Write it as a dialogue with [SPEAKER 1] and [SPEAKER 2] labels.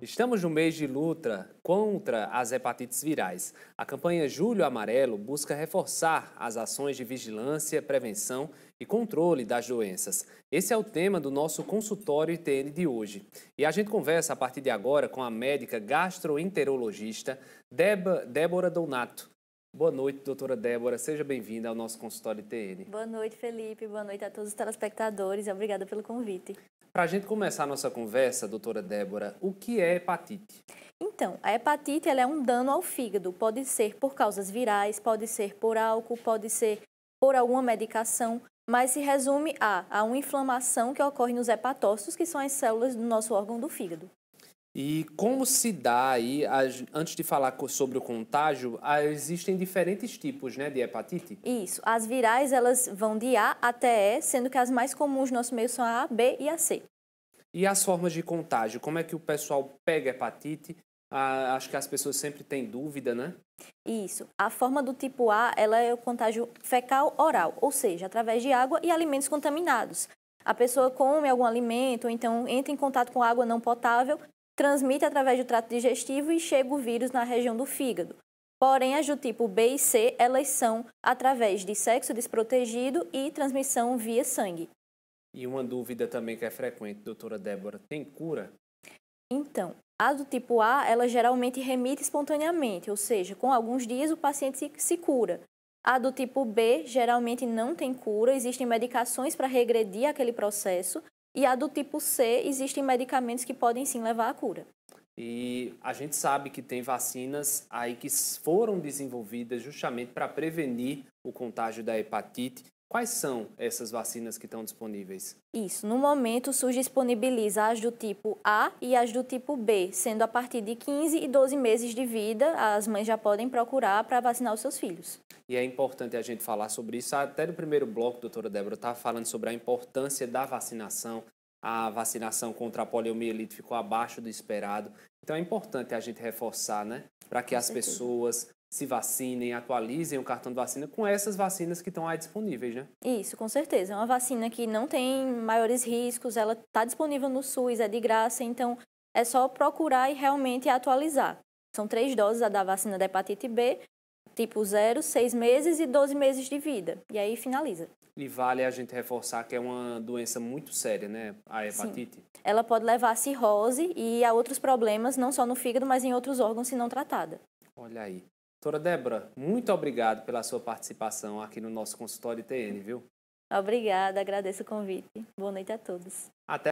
[SPEAKER 1] Estamos no mês de luta contra as hepatites virais. A campanha Julho Amarelo busca reforçar as ações de vigilância, prevenção e controle das doenças. Esse é o tema do nosso consultório ITN de hoje. E a gente conversa a partir de agora com a médica gastroenterologista Débora Donato. Boa noite, doutora Débora. Seja bem-vinda ao nosso consultório ITN.
[SPEAKER 2] Boa noite, Felipe. Boa noite a todos os telespectadores. Obrigada pelo convite.
[SPEAKER 1] Para a gente começar a nossa conversa, doutora Débora, o que é hepatite?
[SPEAKER 2] Então, a hepatite é um dano ao fígado. Pode ser por causas virais, pode ser por álcool, pode ser por alguma medicação, mas se resume a, a uma inflamação que ocorre nos hepatócitos, que são as células do nosso órgão do fígado.
[SPEAKER 1] E como se dá aí, antes de falar sobre o contágio, existem diferentes tipos né, de hepatite?
[SPEAKER 2] Isso. As virais elas vão de A até E, sendo que as mais comuns no nosso meio são a A, B e a C.
[SPEAKER 1] E as formas de contágio? Como é que o pessoal pega hepatite? Ah, acho que as pessoas sempre têm dúvida, né?
[SPEAKER 2] Isso. A forma do tipo A ela é o contágio fecal oral, ou seja, através de água e alimentos contaminados. A pessoa come algum alimento, ou então entra em contato com água não potável transmite através do trato digestivo e chega o vírus na região do fígado. Porém, as é do tipo B e C, elas são através de sexo desprotegido e transmissão via sangue.
[SPEAKER 1] E uma dúvida também que é frequente, doutora Débora, tem cura?
[SPEAKER 2] Então, a do tipo A, ela geralmente remite espontaneamente, ou seja, com alguns dias o paciente se, se cura. A do tipo B geralmente não tem cura, existem medicações para regredir aquele processo, e a do tipo C, existem medicamentos que podem sim levar à cura.
[SPEAKER 1] E a gente sabe que tem vacinas aí que foram desenvolvidas justamente para prevenir o contágio da hepatite. Quais são essas vacinas que estão disponíveis?
[SPEAKER 2] Isso, no momento o SUS disponibiliza as do tipo A e as do tipo B, sendo a partir de 15 e 12 meses de vida, as mães já podem procurar para vacinar os seus filhos.
[SPEAKER 1] E é importante a gente falar sobre isso. Até no primeiro bloco, doutora Débora, estava falando sobre a importância da vacinação. A vacinação contra a poliomielite ficou abaixo do esperado. Então é importante a gente reforçar, né? Para que as pessoas se vacinem, atualizem o cartão de vacina com essas vacinas que estão aí disponíveis, né?
[SPEAKER 2] Isso, com certeza. É uma vacina que não tem maiores riscos, ela está disponível no SUS, é de graça, então é só procurar e realmente atualizar. São três doses a da vacina da hepatite B tipo 0, 6 meses e 12 meses de vida. E aí finaliza.
[SPEAKER 1] E vale a gente reforçar que é uma doença muito séria, né? A hepatite. Sim.
[SPEAKER 2] Ela pode levar a cirrose e a outros problemas, não só no fígado, mas em outros órgãos se não tratada.
[SPEAKER 1] Olha aí. Doutora Débora, muito obrigado pela sua participação aqui no nosso consultório ITN, viu?
[SPEAKER 2] Obrigada, agradeço o convite. Boa noite a todos.
[SPEAKER 1] Até